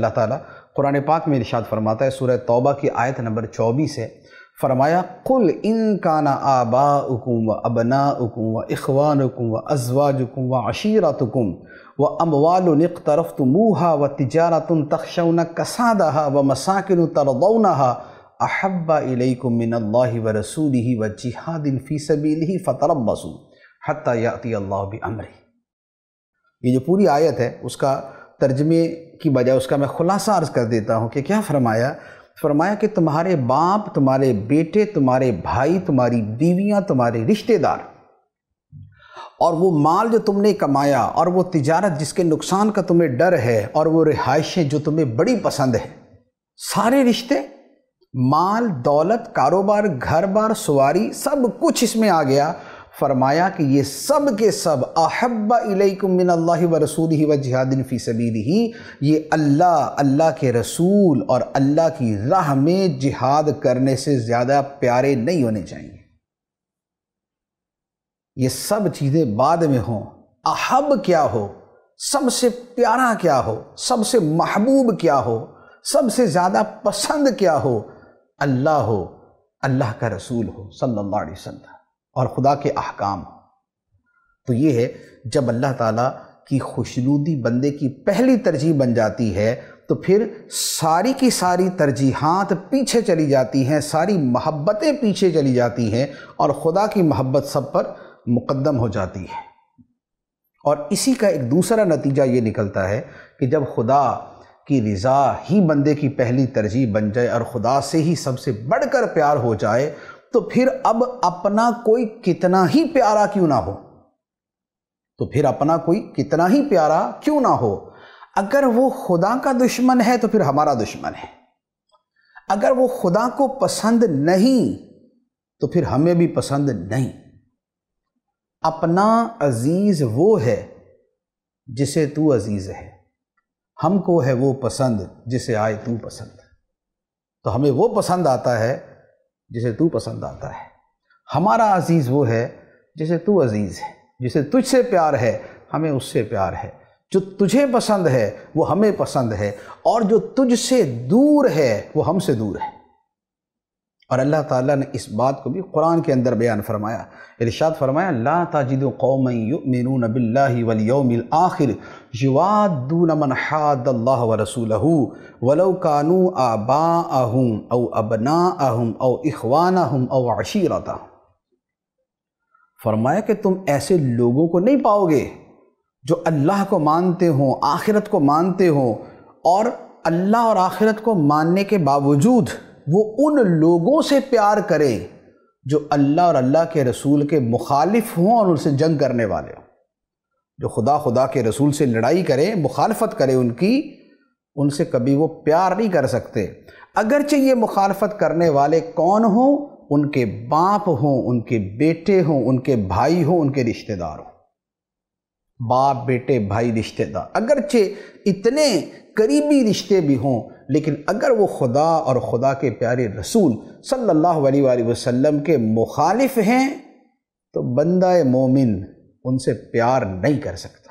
अल्लाह ताला कुरान पाक में इरशाद फरमाता है सूरह तौबा की आयत नंबर चौबीस है फरमाया कुल इन काना आबा उकुम व अबना उकुम व इखवान उकुम व अजवाज उकुम व अशीरत उकुम व अमवाल तरफ तमूहा व तजारत तख्शन कसादा व मसाकिन तरदौना अहब्बा इलैकुम मिन अल्लाह व रसूल व जिहादिन फ़ी सबील ही फ़तरबसू हती अल्लाह भी अमरी ये जो पूरी आयत है उसका तर्जमे की बजाय उसका मैं खुलासा अर्ज़ कर देता हूँ कि क्या फरमाया फरमाया कि तुम्हारे बाप तुम्हारे बेटे तुम्हारे भाई तुम्हारी बीवियाँ तुम्हारे रिश्तेदार और वो माल जो तुमने कमाया और वो तिजारत जिसके नुकसान का तुम्हें डर है और वो रिहाइशें जो तुम्हें बड़ी पसंद है सारे रिश्ते माल दौलत कारोबार घर बार सवारी सब कुछ इसमें आ गया फरमाया कि ये सब के सब अहब्बा अल्लाह व रसूल व जिहादिन फ़ी सबील ही ये अल्लाह अल्लाह के रसूल और अल्लाह की राह में जिहाद करने से ज़्यादा प्यारे नहीं होने चाहिए ये सब चीज़ें बाद में हों अहब क्या हो सबसे प्यारा क्या हो सबसे महबूब क्या हो सबसे ज़्यादा पसंद क्या हो अल्लाह हो अल्लाह का रसूल हो सल्लल्लाहु अलैहि वसल्लम और खुदा के अहकाम तो ये है जब अल्लाह ताला की खुशनूदी बंदे की पहली तरजीह बन जाती है तो फिर सारी की सारी तरजीहात पीछे चली जाती हैं सारी मोहब्बतें पीछे चली जाती हैं और ख़ुदा की महब्बत सब पर मुकदम हो जाती है और इसी का एक दूसरा नतीजा ये निकलता है कि जब खुदा की रज़ा ही बंदे की पहली तरजीह बन जाए और ख़ुदा से ही सबसे बढ़कर प्यार हो जाए तो फिर अब अपना कोई कितना ही प्यारा क्यों ना हो तो फिर अपना कोई कितना ही प्यारा क्यों ना हो अगर वो खुदा का दुश्मन है तो फिर हमारा दुश्मन है अगर वो खुदा को पसंद नहीं तो फिर हमें भी पसंद नहीं अपना अजीज वो है जिसे तू अजीज है हमको है वो पसंद जिसे आए तू पसंद तो हमें वो पसंद आता है जिसे तू पसंद आता है हमारा अजीज़ वो है जिसे तू अजीज़ है जिसे तुझसे प्यार है हमें उससे प्यार है जो तुझे पसंद है वो हमें पसंद है और जो तुझसे दूर है वो हमसे दूर है और अल्लाह ताला ने इस बात को भी कुरान के अंदर बयान फरमाया इरशाद फरमाया ला ताजिद कौम युमिनून बिल्लाहि वल यौमिल आखिर युवादून मन हाद अल्लाह व रसूलहू वलौ कानू आबाअहुम औ अबनाअहुम औ इखवानहुम औ अशीरतहुम फरमाया कि तुम ऐसे लोगों को नहीं पाओगे जो अल्लाह को मानते हों आखिरत को मानते हों और अल्लाह और आखिरत को मानने के बावजूद वो उन लोगों से प्यार करे जो अल्लाह और अल्लाह के रसूल के मुखालिफ हों और उनसे जंग करने वाले हों जो खुदा खुदा के रसूल से लड़ाई करें मुखालफत करें उनकी उनसे कभी वो प्यार नहीं कर सकते अगरचे ये मुखालफत करने वाले कौन हों उनके बाप हों उनके बेटे हों उनके भाई हों उनके रिश्तेदार हों बाप बेटे भाई रिश्तेदार अगरचे इतने करीबी रिश्ते भी हों लेकिन अगर वो खुदा और खुदा के प्यारे रसूल सल्लल्लाहु अलैहि वसल्लम के मुखालिफ हैं तो बंदा मोमिन उनसे प्यार नहीं कर सकता